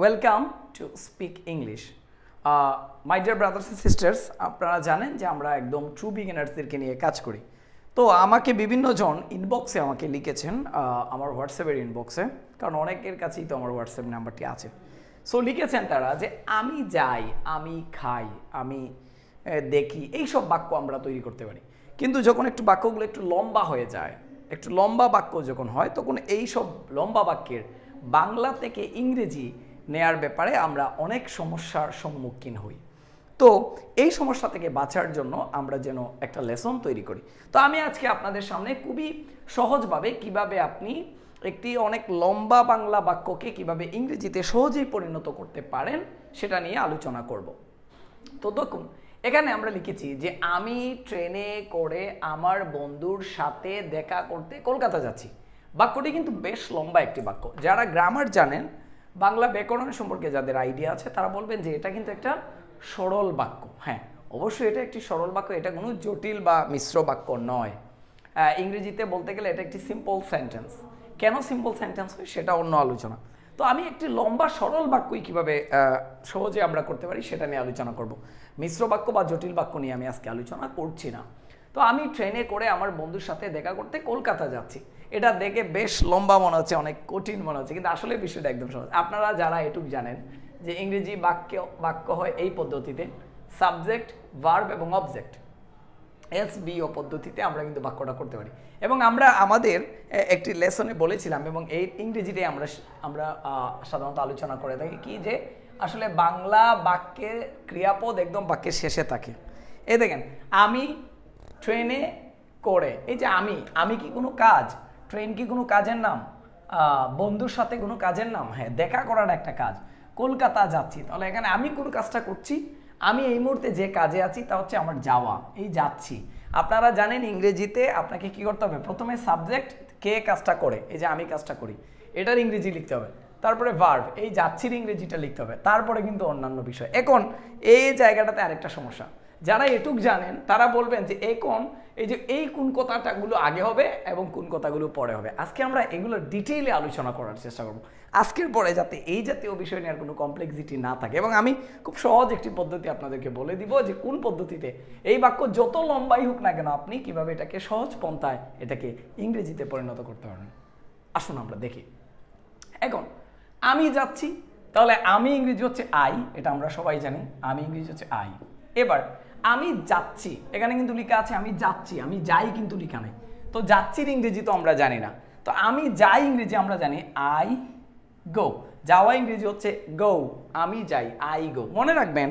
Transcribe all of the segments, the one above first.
Welcome to speak English my dear brothers and sisters আপনারা জানেন যে আমরা একদম ট্রু বিগিনার্সদেরকে নিয়ে কাজ করি তো আমাকে বিভিন্নজন ইনবক্সে আমাকে লিখেছেন আমার হোয়াটসঅ্যাপের ইনবক্সে কারণ অনেকের কাছেই তো আমার হোয়াটসঅ্যাপ নাম্বারটি আছে সো লিখেছেন তারা যে আমি যাই আমি খাই আমি দেখি এই সব বাক্য আমরা তৈরি করতে পারি কিন্তু যখন একটু বাক্যগুলো একটু লম্বা হয়ে যায় একটু লম্বা বাক্য যখন হয় তখন এই সব লম্বা বাক্যের বাংলা থেকে ইংরেজি নেয়ার ব্যাপারে আমরা অনেক সমস্যার সম্মুখীন হই তো এই সমস্যা থেকে বাঁচার জন্য আমরা যেন একটা লেসন তৈরি করি তো আমি আজকে আপনাদের সামনে খুবই সহজভাবে কিভাবে আপনি একটি অনেক লম্বা বাংলা বাক্যকে কিভাবে ইংরেজিতে সহজেই পরিণত করতে পারেন সেটা নিয়ে আলোচনা করব তো দেখুন এখানে আমরা লিখেছি যে আমি ট্রেনে করে আমার বন্ধুর সাথে দেখা করতে কলকাতা যাচ্ছি বাক্যটি কিন্তু বেশ লম্বা একটি বাক্য যারা গ্রামার জানেন বাংলা ব্যাকরণ সম্পর্কে যাদের আইডিয়া আছে তারা বলবেন যে এটা কিন্তু একটা সরল বাক্য হ্যাঁ অবশ্যই এটা একটি সরল বাক্য এটা কোনো জটিল বা মিশ্র বাক্য নয় ইংরেজিতে বলতে গেলে এটা একটি সিম্পল সেন্টেন্স কেন সিম্পল সেন্টেন্স হয় সেটা অন্য আলোচনা তো আমি একটি লম্বা সরল বাক্যই কীভাবে সহজে আমরা করতে পারি সেটা নিয়ে আলোচনা করব মিশ্র বাক্য বা জটিল বাক্য নিয়ে আমি আজকে আলোচনা করছি না তো আমি ট্রেনে করে আমার বন্ধুর সাথে দেখা করতে কলকাতা যাচ্ছি এটা দেখে বেশ লম্বা মনে হচ্ছে অনেক কঠিন মনে হচ্ছে কিন্তু আসলে বিষয়টা একদম সহজ আপনারা যারা এটুক জানেন যে ইংরেজি বাক্য বাক্য হয় এই পদ্ধতিতে সাবজেক্ট ভার্ব এবং অবজেক্ট এস বিও পদ্ধতিতে আমরা কিন্তু বাক্যটা করতে পারি এবং আমরা আমাদের একটি লেসনে বলেছিলাম এবং এই ইংরেজিতে আমরা আমরা সাধারণত আলোচনা করে থাকি কি যে আসলে বাংলা বাক্যে ক্রিয়াপদ একদম বাক্যের শেষে থাকে এই দেখেন আমি ট্রেনে করে এই যে আমি আমি কি কোনো কাজ ট্রেন কি কোনো কাজের নাম বন্ধুর সাথে কোনো কাজের নাম হ্যাঁ দেখা করার একটা কাজ কলকাতা যাচ্ছি তাহলে এখানে আমি কোন কাজটা করছি আমি এই মুহূর্তে যে কাজে আছি তা হচ্ছে আমার যাওয়া এই যাচ্ছি আপনারা জানেন ইংরেজিতে আপনাকে কি করতে হবে প্রথমে সাবজেক্ট কে কাজটা করে এই যে আমি কাজটা করি এটার ইংরেজি লিখতে হবে তারপরে ভার্ভ এই যাচ্ছির ইংরেজিটা লিখতে হবে তারপরে কিন্তু অন্যান্য বিষয় এখন এই জায়গাটাতে আরেকটা সমস্যা যারা এটুক জানেন তারা বলবেন যে এই কোন এই যে এই কোন কথাটাগুলো আগে হবে এবং কোন কথাগুলো পরে হবে আজকে আমরা এগুলো ডিটেইলে আলোচনা করার চেষ্টা করব আজকের পরে যাতে এই জাতীয় বিষয় নিয়ে আর কোনো কমপ্লেক্সিটি না থাকে এবং আমি খুব সহজ একটি পদ্ধতি আপনাদেরকে বলে দিব যে কোন পদ্ধতিতে এই বাক্য যত লম্বাই হোক না কেন আপনি কিভাবে এটাকে সহজ পন্থায় এটাকে ইংরেজিতে পরিণত করতে পারবেন আসুন আমরা দেখি এখন আমি যাচ্ছি তাহলে আমি ইংরেজি হচ্ছে আই এটা আমরা সবাই জানি আমি ইংরেজি হচ্ছে আই এবার আমি যাচ্ছি এখানে কিন্তু লিখা আছে আমি যাচ্ছি আমি যাই কিন্তু লিখা নেই তো যাচ্ছির ইংরেজি তো আমরা জানি না তো আমি যাই ইংরেজি আমরা জানি আই গো যাওয়া ইংরেজি হচ্ছে গো আমি যাই আই গো মনে রাখবেন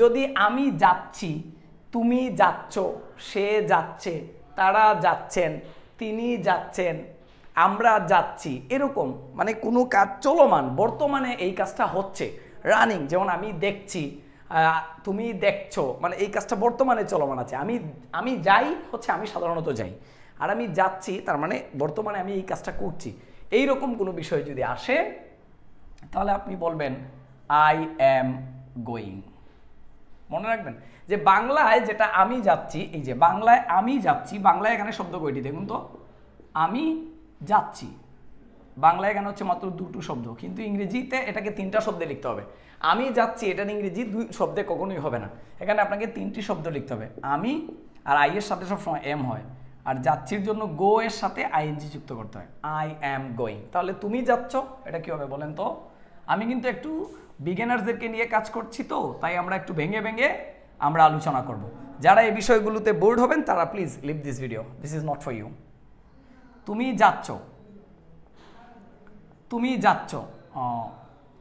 যদি আমি যাচ্ছি তুমি যাচ্ছ সে যাচ্ছে তারা যাচ্ছেন তিনি যাচ্ছেন আমরা যাচ্ছি এরকম মানে কোনো কাজ চলমান বর্তমানে এই কাজটা হচ্ছে রানিং যেমন আমি দেখছি তুমি দেখছো মানে এই কাজটা বর্তমানে চলমান আছে আমি আমি যাই হচ্ছে আমি সাধারণত যাই আর আমি যাচ্ছি তার মানে বর্তমানে আমি এই কাজটা করছি এই রকম কোনো বিষয় যদি আসে তাহলে আপনি বলবেন আই অ্যাম গোয়িং মনে রাখবেন যে বাংলায় যেটা আমি যাচ্ছি এই যে বাংলায় আমি যাচ্ছি বাংলায় এখানে শব্দ কইটি দেখুন তো আমি যাচ্ছি বাংলায় এখানে হচ্ছে মাত্র দুটো শব্দ কিন্তু ইংরেজিতে এটাকে তিনটা শব্দে লিখতে হবে আমি যাচ্ছি এটার ইংরেজি দুই শব্দে কখনোই হবে না এখানে আপনাকে তিনটি শব্দ লিখতে হবে আমি আর আই এর সাথে সবসময় এম হয় আর যাচ্ছির জন্য গো এর সাথে আইএনজি যুক্ত করতে হয় আই অ্যাম গোয়িং তাহলে তুমি যাচ্ছ এটা কি হবে বলেন তো আমি কিন্তু একটু বিগেনার্সদেরকে নিয়ে কাজ করছি তো তাই আমরা একটু ভেঙে ভেঙে আমরা আলোচনা করব যারা এই বিষয়গুলোতে বোর্ড হবেন তারা please leave this video this is not for you তুমি যাচ্ছ তুমি যাচ্ছ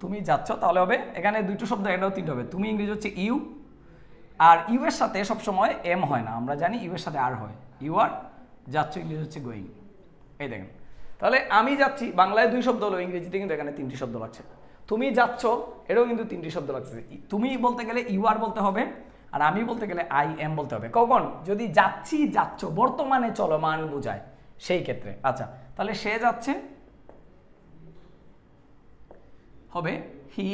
তুমি যাচ্ছ তাহলে হবে এখানে দুটো শব্দ এটাও তিনটে হবে তুমি ইংরেজি হচ্ছে ইউ আর ইউ এর সাথে সবসময় এম হয় না আমরা জানি ইউ এর সাথে আর হয় ইউ আর যাচ্ছ ইংরেজি হচ্ছে গোয়িং এই দেখেন তাহলে আমি যাচ্ছি বাংলায় দুই শব্দ হলো ইংরেজিতে কিন্তু এখানে তিনটি শব্দ লাগছে তুমি যাচ্ছ এটাও কিন্তু তিনটি শব্দ লাগছে তুমি বলতে গেলে ইউ আর বলতে হবে আর আমি বলতে গেলে আই এম বলতে হবে কখন যদি যাচ্ছি যাচ্ছ বর্তমানে চলমান বোঝায় সেই ক্ষেত্রে আচ্ছা তাহলে সে যাচ্ছে হবে he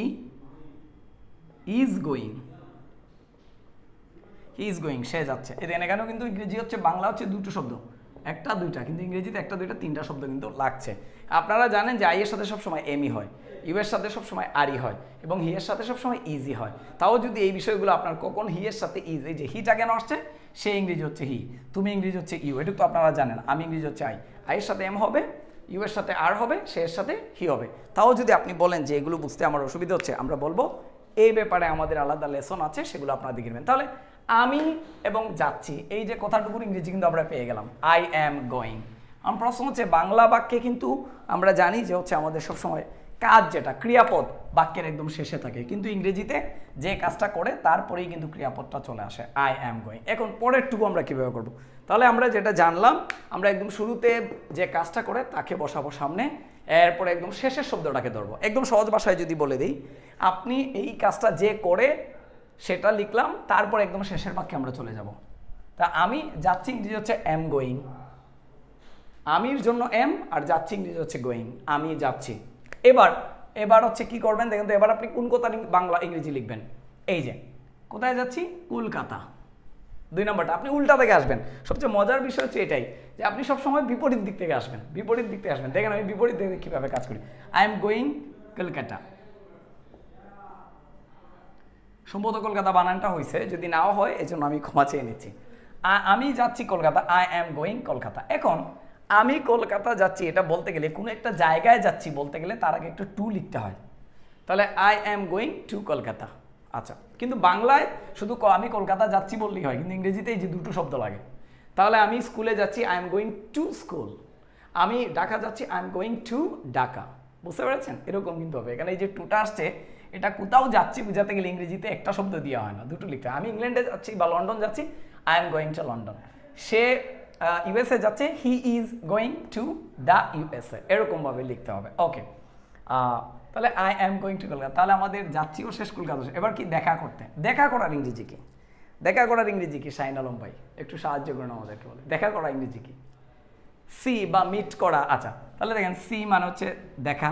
is going he is going সে যাচ্ছে এনে এখানেও কিন্তু ইংরেজি হচ্ছে বাংলা হচ্ছে দুটো শব্দ একটা দুইটা কিন্তু ইংরেজিতে একটা দুইটা তিনটা শব্দ কিন্তু লাগছে আপনারা জানেন যে আইয়ের সাথে সবসময় এমই হয় এর সাথে সবসময় আরই হয় এবং হিয়ের সাথে সবসময় ইজি হয় তাও যদি এই বিষয়গুলো আপনার কখন হিয়ের সাথে ইজি যে হিটা কেন আসছে সে ইংরেজি হচ্ছে হি তুমি ইংরেজি হচ্ছে ইউ এটুকু তো আপনারা জানেন আমি ইংরেজি হচ্ছে আই আইয়ের সাথে এম হবে ইউ এর সাথে আর হবে সে এর সাথে হি হবে তাও যদি আপনি বলেন যে এগুলো বুঝতে আমার অসুবিধা হচ্ছে আমরা বলবো এই ব্যাপারে আমাদের আলাদা লেসন আছে সেগুলো আপনারা দেখে নেবেন তাহলে আমি এবং যাচ্ছি এই যে কথাটুকুর ইংরেজি কিন্তু আমরা পেয়ে গেলাম আই অ্যাম গোয়িং আমার প্রশ্ন হচ্ছে বাংলা বাক্যে কিন্তু আমরা জানি যে হচ্ছে আমাদের সবসময় কাজ যেটা ক্রিয়াপদ বাক্যের একদম শেষে থাকে কিন্তু ইংরেজিতে যে কাজটা করে তারপরেই কিন্তু ক্রিয়াপদটা চলে আসে আই অ্যাম গোয়িং এখন পরেরটুকু আমরা কীভাবে করবো তাহলে আমরা যেটা জানলাম আমরা একদম শুরুতে যে কাজটা করে তাকে বসাবো সামনে এরপর একদম শেষের শব্দটাকে ধরবো একদম সহজ ভাষায় যদি বলে দিই আপনি এই কাজটা যে করে সেটা লিখলাম তারপর একদম শেষের বাক্যে আমরা চলে যাব তা আমি যাচ্ছি ইংরেজি হচ্ছে এম গোয়িং আমির জন্য এম আর যাচ্ছি ইংরেজি হচ্ছে গোয়িং আমি যাচ্ছি এবার এবার হচ্ছে কি করবেন দেখেন তো এবার আপনি কোন কথা বাংলা ইংরেজি লিখবেন এই যে কোথায় যাচ্ছি কলকাতা দুই নম্বরটা আপনি উল্টা থেকে আসবেন সবচেয়ে মজার বিষয় হচ্ছে এটাই যে আপনি সবসময় বিপরীত দিক থেকে আসবেন বিপরীত দিক থেকে আসবেন দেখেন আমি বিপরীত দিক থেকে কীভাবে কাজ করি আই এম গোয়িং কলকাতা সম্ভবত কলকাতা বানানটা হয়েছে যদি নাও হয় এই জন্য আমি ক্ষমা চেয়ে নিচ্ছি আমি যাচ্ছি Kolkata I am going Kolkata এখন আমি কলকাতা যাচ্ছি এটা বলতে গেলে কোনো একটা জায়গায় যাচ্ছি বলতে গেলে তার আগে একটা টু লিখতে হয় তাহলে I am going to Kolkata আচ্ছা কিন্তু বাংলায় শুধু আমি কলকাতা যাচ্ছি বললেই হয় কিন্তু ইংরেজিতে এই যে দুটো শব্দ লাগে তাহলে আমি স্কুলে যাচ্ছি I am going to school আমি ঢাকা যাচ্ছি I am going to Dhaka বুঝতে পেরেছেন এরকম কিন্তু হবে এখানে এই যে টুটা আসছে এটা কোথাও যাচ্ছি বোঝাতে গেলে ইংরেজিতে একটা শব্দ দেওয়া হয় না দুটো লিখতে আমি ইংল্যান্ডে যাচ্ছি বা লন্ডন যাচ্ছি I am going to London সে ইউএসএ যাচ্ছে he is going to the USA এরকমভাবে লিখতে হবে ওকে তাহলে I am going to Kolkata তাহলে আমাদের যাচ্ছিও শেষ কলকাতা এবার কি দেখা করতে দেখা করার ইংরেজি কি দেখা করার ইংরেজি কি শাহিন আলম ভাই একটু সাহায্য করুন আমাদেরকে বলে দেখা করা ইংরেজি কি সি বা মিট করা আচ্ছা তাহলে দেখেন সি মানে হচ্ছে দেখা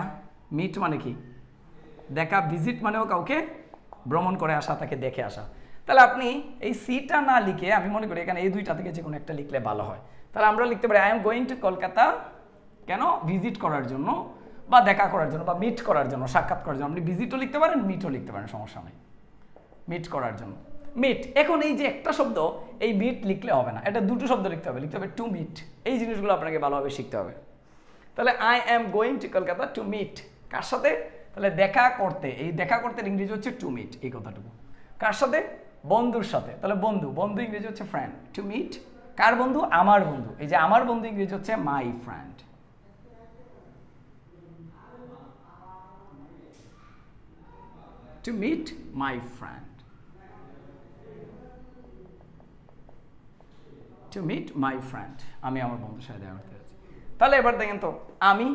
মিট মানে কি দেখা ভিজিট মানেও কাউকে ভ্রমণ করে আসা তাকে দেখে আসা তাহলে আপনি এই সিটা না লিখে আমি মনে করি এখানে এই দুইটা থেকে যে কোনো একটা লিখলে ভালো হয় তাহলে আমরা লিখতে পারি I am going to Kolkata কেন ভিজিট করার জন্য বা দেখা করার জন্য বা মিট করার জন্য সাক্ষাৎ করার জন্য আপনি ভিজিটও লিখতে পারেন মিটও লিখতে পারেন সমস্যা নেই মিট করার জন্য মিট এখন এই যে একটা শব্দ এই মিট লিখলে হবে না এটা দুটো শব্দ লিখতে হবে লিখতে হবে টু মিট এই জিনিসগুলো আপনাকে ভালোভাবে শিখতে হবে তাহলে I am going to Kolkata to meet কার সাথে তাহলে দেখা করতে এই দেখা করতে ইংরেজি হচ্ছে টু মিট এই কথাটুকু কার সাথে বন্ধুর সাথে তাহলে বন্ধু বন্ধু ইংরেজি হচ্ছে ফ্রেন্ড টু মিট কার বন্ধু আমার বন্ধু এই যে আমার বন্ধু ইংরেজি হচ্ছে my friend to meet my friend. To meet my friend আমি আমার বন্ধুর সাথে দেখা করতে যাচ্ছি তাহলে এবার দেখেন তো আমি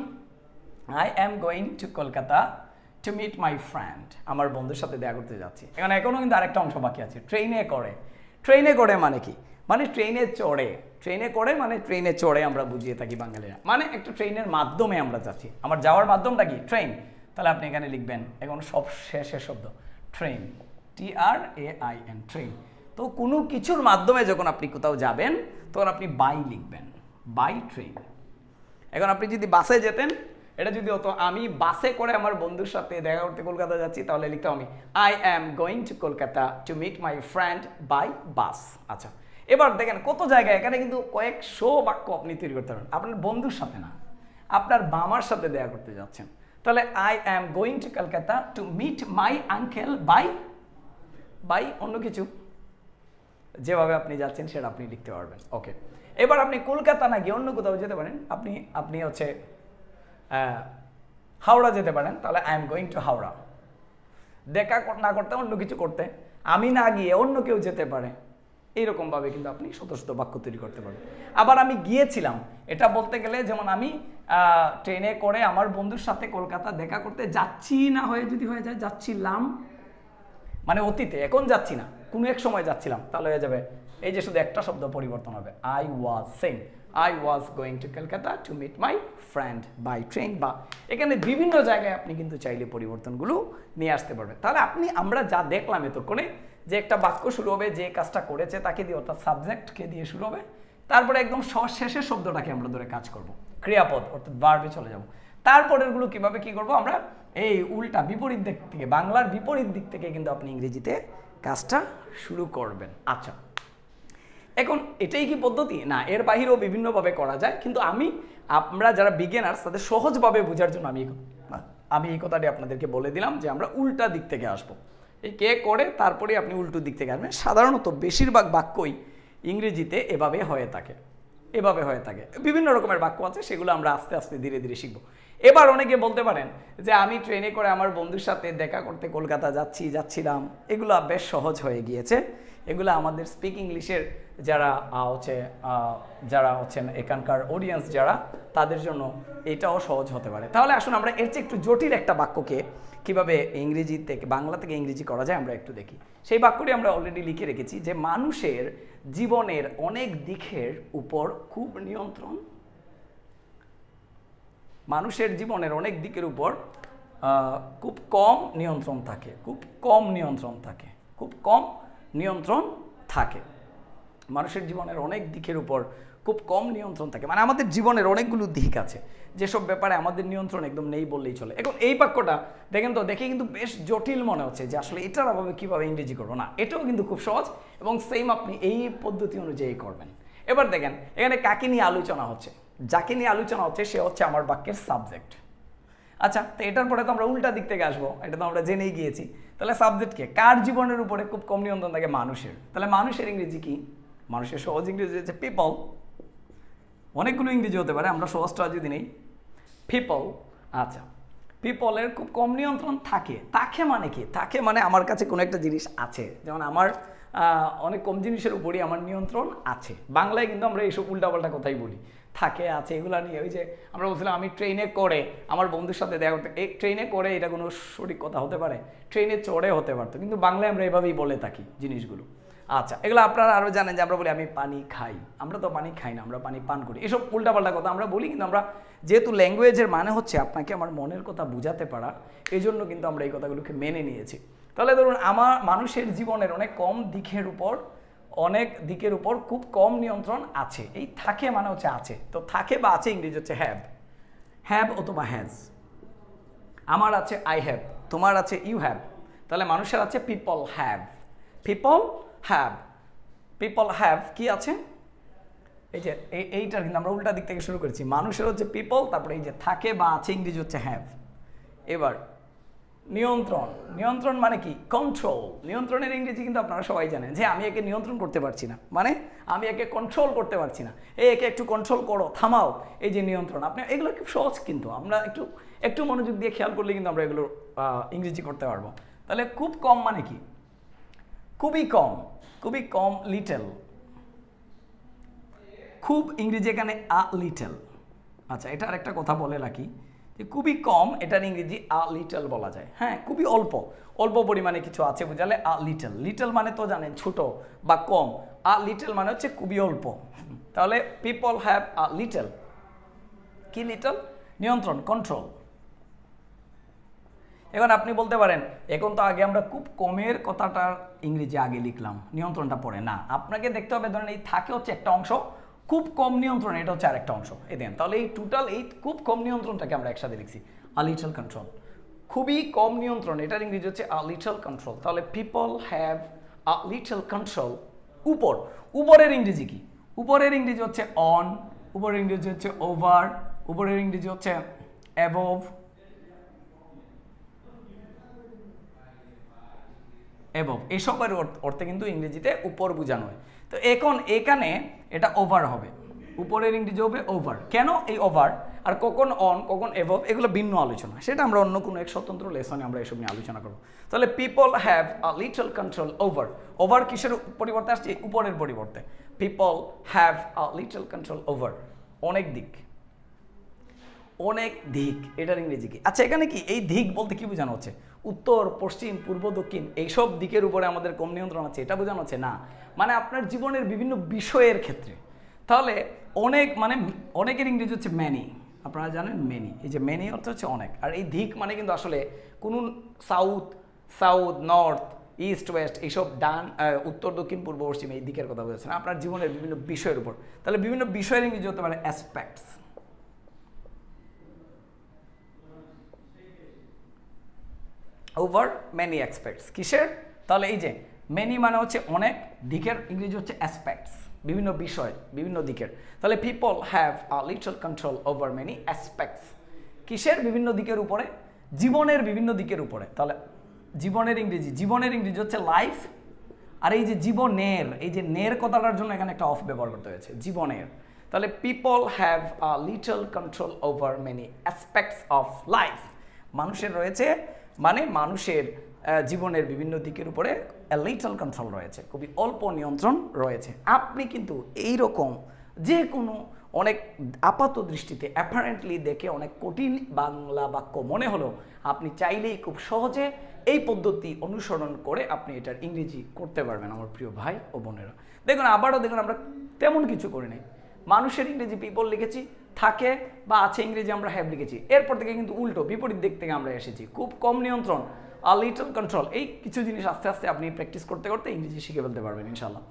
I am going to Kolkata to meet my friend আমার বন্ধুর সাথে দেখা করতে যাচ্ছি এখন এখনও কিন্তু আরেকটা অংশ বাকি আছে ট্রেনে করে ট্রেনে করে মানে কি মানে ট্রেনে চড়ে ট্রেনে করে মানে ট্রেনে চড়ে আমরা বুঝিয়ে থাকি বাঙালিরা মানে একটা ট্রেনের মাধ্যমে আমরা যাচ্ছি আমার যাওয়ার মাধ্যমটা কি ট্রেন তাহলে আপনি এখানে লিখবেন এখন সব শেষের শব্দ train T R A I N train তো কোনো কিছুর মাধ্যমে যখন আপনি কোথাও যাবেন তখন আপনি বাই লিখবেন বাই ট্রেন এখন আপনি যদি বাসে যেতেন এটা যদি হতো আমি বাসে করে আমার বন্ধুর সাথে দেখা করতে কলকাতা যাচ্ছি তাহলে লিখতাম আমি I am going to Kolkata to meet my friend by bus আচ্ছা এবার দেখেন কত জায়গায় এখানে কিন্তু কয়েকশো বাক্য আপনি তৈরি করতে পারেন আপনার বন্ধুর সাথে না আপনার বামার সাথে দেখা করতে যাচ্ছেন তাহলে I am going to Kolkata to meet my uncle by by অন্য কিছু যেভাবে আপনি যাচ্ছেন সেটা আপনি লিখতে পারবেন ওকে এবার আপনি কলকাতা না গিয়ে অন্য কোথাও যেতে পারেন আপনি আপনি হচ্ছে হাওড়া যেতে পারেন তাহলে I am going to Howrah দেখা না করতে অন্য কিছু করতে আমি না গিয়ে অন্য কেউ যেতে পারে এইরকমভাবে কিন্তু আপনি শত শত বাক্য তৈরি করতে পারবেন আবার আমি গিয়েছিলাম এটা বলতে গেলে যেমন আমি ট্রেনে করে আমার বন্ধুর সাথে কলকাতা দেখা করতে যাচ্ছি না হয়ে যদি হয়ে যায় যাচ্ছিলাম মানে অতীতে এখন যাচ্ছি না কোনো এক সময় যাচ্ছিলাম তাহলে হয়ে যাবে এই যে শুধু একটা শব্দ পরিবর্তন হবে I was same I was going to Kolkata to meet my friend by train বা এখানে বিভিন্ন জায়গায় আপনি কিন্তু চাইলে পরিবর্তনগুলো নিয়ে আসতে পারবেন তাহলে আপনি আমরা যা দেখলাম এতক্ষণে যে একটা বাক্য শুরু হবে যে কাজটা করেছে তাকে দিয়ে অর্থাৎ সাবজেক্টকে দিয়ে শুরু হবে তারপরে একদম সশেষের শব্দটাকে আমরা ধরে কাজ করব ক্রিয়াপদ অর্থাৎ বাড়বে চলে যাব তারপরেরগুলো কিভাবে কি করব আমরা এই উল্টা বিপরীত দিক থেকে বাংলার বিপরীত দিক থেকে কিন্তু আপনি ইংরেজিতে কাজটা শুরু করবেন আচ্ছা এখন এটাই কি পদ্ধতি না এর বাহিরেও বিভিন্নভাবে করা যায় কিন্তু আমি আমরা যারা বিজ্ঞানার্স তাদের সহজভাবে বোঝার জন্য আমি আমি এই কথাটি আপনাদেরকে বলে দিলাম যে আমরা উল্টা দিক থেকে আসবো এই কে করে তারপরে আপনি উল্টো দিক থেকে আসবেন সাধারণত বেশিরভাগ বাক্যই ইংরেজিতে এভাবে হয়ে থাকে এভাবে হয়ে থাকে বিভিন্ন রকমের বাক্য আছে সেগুলো আমরা আস্তে আস্তে ধীরে ধীরে শিখব এবার অনেকে বলতে পারেন যে আমি ট্রেনে করে আমার বন্ধুর সাথে দেখা করতে কলকাতা যাচ্ছি যাচ্ছিলাম এগুলো বেশ সহজ হয়ে গিয়েছে এগুলো আমাদের স্পিক ইংলিশের যারা হচ্ছে যারা হচ্ছেন এখানকার অডিয়েন্স যারা তাদের জন্য এটাও সহজ হতে পারে তাহলে আসুন আমরা এর চেয়ে একটু জটিল একটা বাক্যকে কিভাবে ইংরেজি থেকে বাংলা থেকে ইংরেজি করা যায় আমরা একটু দেখি সেই বাক্যটি আমরা অলরেডি লিখে রেখেছি যে মানুষের জীবনের অনেক দিকের উপর খুব নিয়ন্ত্রণ মানুষের জীবনের অনেক দিকের উপর খুব কম নিয়ন্ত্রণ থাকে খুব কম নিয়ন্ত্রণ থাকে খুব কম নিয়ন্ত্রণ থাকে মানুষের জীবনের অনেক দিকের উপর খুব কম নিয়ন্ত্রণ থাকে মানে আমাদের জীবনের অনেকগুলো দিক আছে যেসব ব্যাপারে আমাদের নিয়ন্ত্রণ একদম নেই বললেই চলে এখন এই বাক্যটা দেখেন তো দেখে কিন্তু বেশ জটিল মনে হচ্ছে যে আসলে এটার অভাবে কীভাবে ইংরেজি করবো না এটাও কিন্তু খুব সহজ এবং সেম আপনি এই পদ্ধতি অনুযায়ী করবেন এবার দেখেন এখানে কাকে নিয়ে আলোচনা হচ্ছে যাকে নিয়ে আলোচনা হচ্ছে সে হচ্ছে আমার বাক্যের সাবজেক্ট আচ্ছা তো এটার পরে তো আমরা উল্টা দিক থেকে আসবো এটা তো আমরা জেনেই গিয়েছি তাহলে সাবজেক্টকে কার জীবনের উপরে খুব কম নিয়ন্ত্রণ থাকে মানুষের তাহলে মানুষের ইংরেজি কী মানুষের সহজ ইংরেজি হচ্ছে পিপল অনেকগুলো ইংরেজি হতে পারে আমরা সহজটা যদি নেই পিপল আচ্ছা পিপলের খুব কম নিয়ন্ত্রণ থাকে তাকে মানে কি তাকে মানে আমার কাছে কোনো একটা জিনিস আছে যেমন আমার অনেক কম জিনিসের উপরই আমার নিয়ন্ত্রণ আছে বাংলায় কিন্তু আমরা এইসব উল্টাপাল্টা কথাই বলি থাকে আছে এগুলো নিয়ে ওই যে আমরা বলছিলাম আমি ট্রেনে করে আমার বন্ধুর সাথে দেখা করতে এই ট্রেনে করে এটা কোনো সঠিক কথা হতে পারে ট্রেনে চড়ে হতে পারতো কিন্তু বাংলায় আমরা এভাবেই বলে থাকি জিনিসগুলো আচ্ছা এগুলো আপনারা আরও জানেন যে আমরা বলি আমি পানি খাই আমরা তো পানি খাই না আমরা পানি পান করি এসব উল্টাপাল্টা কথা আমরা বলি কিন্তু আমরা যেহেতু ল্যাঙ্গুয়েজের মানে হচ্ছে আপনাকে আমার মনের কথা বোঝাতে পারা এই জন্য কিন্তু আমরা এই কথাগুলোকে মেনে নিয়েছি তাহলে ধরুন আমার মানুষের জীবনের অনেক কম দিকের উপর অনেক দিকের উপর খুব কম নিয়ন্ত্রণ আছে এই থাকে মানে হচ্ছে আছে তো থাকে বা আছে ইংরেজি হচ্ছে হ্যাভ ও অথবা হ্যাজ আমার আছে আই হ্যাব তোমার আছে ইউ হ্যাভ তাহলে মানুষের আছে people have people have people have কি আছে এই যে এইটার কিন্তু আমরা উল্টা দিক থেকে শুরু করেছি মানুষের হচ্ছে পিপল তারপরে এই যে থাকে বা আছে ইংরেজি হচ্ছে হ্যাভ এবার নিয়ন্ত্রণ নিয়ন্ত্রণ মানে কি কন্ট্রোল নিয়ন্ত্রণের ইংরেজি কিন্তু আপনারা সবাই জানেন যে আমি একে নিয়ন্ত্রণ করতে পারছি না মানে আমি একে কন্ট্রোল করতে পারছি না এই একে একটু কন্ট্রোল করো থামাও এই যে নিয়ন্ত্রণ আপনি এগুলো খুব সহজ কিন্তু আমরা একটু একটু মনোযোগ দিয়ে খেয়াল করলে কিন্তু আমরা এগুলো ইংরেজি করতে পারবো তাহলে খুব কম মানে কি খুবই কম খুবই কম লিটেল খুব ইংরেজি এখানে আ লিটেল আচ্ছা এটা একটা কথা বলে রাখি যে খুবই কম এটার ইংরেজি আ লিটল বলা যায় হ্যাঁ খুবই অল্প অল্প পরিমাণে কিছু আছে বোঝালে আ লিটল লিটল মানে তো জানেন ছোট বা কম আ লিটল মানে হচ্ছে খুবই অল্প তাহলে পিপল হ্যাভ আ লিটল কি লিটল নিয়ন্ত্রণ কন্ট্রোল এখন আপনি বলতে পারেন এখন তো আগে আমরা খুব কমের কথাটার ইংরেজি আগে লিখলাম নিয়ন্ত্রণটা পড়ে না আপনাকে দেখতে হবে ধরেন এই থাকে হচ্ছে একটা অংশ খুব কম নিয়ন্ত্রণ এটা হচ্ছে আরেকটা অংশ এ দেন তাহলে এই টোটাল এই খুব কম নিয়ন্ত্রণটাকে আমরা একসাথে লিখছি আলিটাল কন্ট্রোল খুবই কম নিয়ন্ত্রণ এটার ইংরেজি হচ্ছে আলিটাল কন্ট্রোল তাহলে people have a little control উপর উপরের ইংরেজি কি উপরের ইংরেজি হচ্ছে অন উপরের ইংরেজি হচ্ছে ওভার উপরের ইংরেজি হচ্ছে অ্যাবভ অ্যাবভ এসবের অর্থে কিন্তু ইংরেজিতে উপর বোঝানো হয় তো এখন এখানে এটা ওভার হবে উপরের ইংরেজি হবে ওভার কেন এই ওভার আর কখন অন কখন এভব এগুলো ভিন্ন আলোচনা সেটা আমরা অন্য কোনো এক স্বতন্ত্র লেসনে আমরা এসব নিয়ে আলোচনা করবো তাহলে people have a little control over over কিসের পরিবর্তে আসছে উপরের পরিবর্তে people have a little control over অনেক দিক অনেক দিক এটার ইংরেজি কি আচ্ছা এখানে কি এই দিক বলতে কি বোঝানো হচ্ছে উত্তর পশ্চিম পূর্ব দক্ষিণ এইসব দিকের উপরে আমাদের কম নিয়ন্ত্রণ আছে এটা বোঝানো হচ্ছে না মানে আপনার জীবনের বিভিন্ন বিষয়ের ক্ষেত্রে তাহলে অনেক মানে অনেকের ইংরেজি হচ্ছে ম্যানি আপনারা জানেন মেনি এই যে মেনি অর্থ হচ্ছে অনেক আর এই দিক মানে কিন্তু আসলে কোন south south north east west এইসব ডান উত্তর দক্ষিণ পূর্ব পশ্চিম এই দিকের কথা বলেছেন আপনার জীবনের বিভিন্ন বিষয়ের উপর তাহলে বিভিন্ন বিষয়ের ইংরেজি হতে পারে অ্যাসপেক্টস ওভার মেনি অ্যাসপেক্টস কিসের তাহলে এই যে মেনি মানে হচ্ছে অনেক দিকের ইংরেজি হচ্ছে অ্যাসপেক্টস বিভিন্ন বিষয় বিভিন্ন দিকের তাহলে people have a little control over many aspects কিসের বিভিন্ন দিকের উপরে জীবনের বিভিন্ন দিকের উপরে তাহলে জীবনের ইংরেজি জীবনের ইংরেজি হচ্ছে লাইফ আর এই যে জীবনের এই যে নের কথাটার জন্য এখানে একটা অফ ব্যবহার করতে হয়েছে জীবনের তাহলে people have a little control over many aspects of life মানুষের রয়েছে মানে মানুষের জীবনের বিভিন্ন দিকের উপরে লিটল কন্ট্রোল রয়েছে খুবই অল্প নিয়ন্ত্রণ রয়েছে আপনি কিন্তু এই রকম যে কোনো অনেক আপাত দৃষ্টিতে অ্যাপারেন্টলি দেখে অনেক কঠিন বাংলা বাক্য মনে হলো আপনি চাইলেই খুব সহজে এই পদ্ধতি অনুসরণ করে আপনি এটার ইংরেজি করতে পারবেন আমার প্রিয় ভাই ও বোনেরা দেখুন আবারও দেখুন আমরা তেমন কিছু করি নাই মানুষের ইংরেজি পিপল লিখেছি থাকে বা আছে ইংরেজি আমরা হ্যাভ লিখেছি এরপর থেকে কিন্তু উল্টো বিপরীত দিক থেকে আমরা এসেছি খুব কম নিয়ন্ত্রণ আর লিটল কন্ট্রোল এই কিছু জিনিস আস্তে আস্তে আপনি প্র্যাকটিস করতে করতে ইংরেজি শিখে ফেলতে পারবেন ইনশাল্লাহ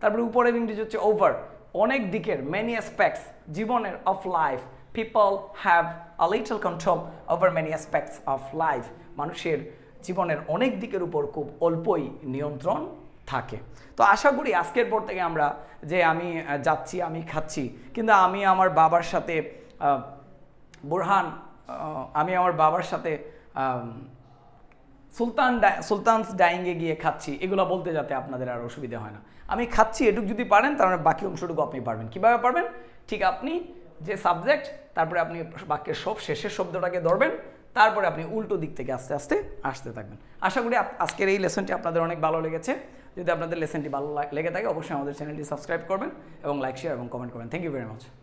তারপরে উপরের ইংরেজি হচ্ছে ওভার অনেক দিকের মেনি অ্যাসপেক্টস জীবনের of life people have a little control over many aspects of life মানুষের জীবনের অনেক দিকের উপর খুব অল্পই নিয়ন্ত্রণ থাকে তো আশা করি আজকের পর থেকে আমরা যে আমি যাচ্ছি আমি খাচ্ছি কিন্তু আমি আমার বাবার সাথে বুরহান আমি আমার বাবার সাথে সুলতান সুলতানস ডাইংয়ে গিয়ে খাচ্ছি এগুলো বলতে যাতে আপনাদের আর অসুবিধা হয় না আমি খাচ্ছি এটুক যদি পারেন তাহলে বাকি অংশটুকু আপনি পারবেন কীভাবে পারবেন ঠিক আপনি যে সাবজেক্ট তারপরে আপনি বাক্যের সব শেষের শব্দটাকে ধরবেন তারপরে আপনি উল্টো দিক থেকে আস্তে আস্তে আসতে থাকবেন আশা করি আজকের এই লেসনটি আপনাদের অনেক ভালো লেগেছে যদি আপনাদের লেসেনটি ভালো লেগে থাকে অবশ্যই আমাদের চ্যানেলটি সাবস্ক্রাইব করবেন এবং লাইক শেয়ার এবং কমেন্ট করবেন থ্যাংক ইউ ভেরি মাছ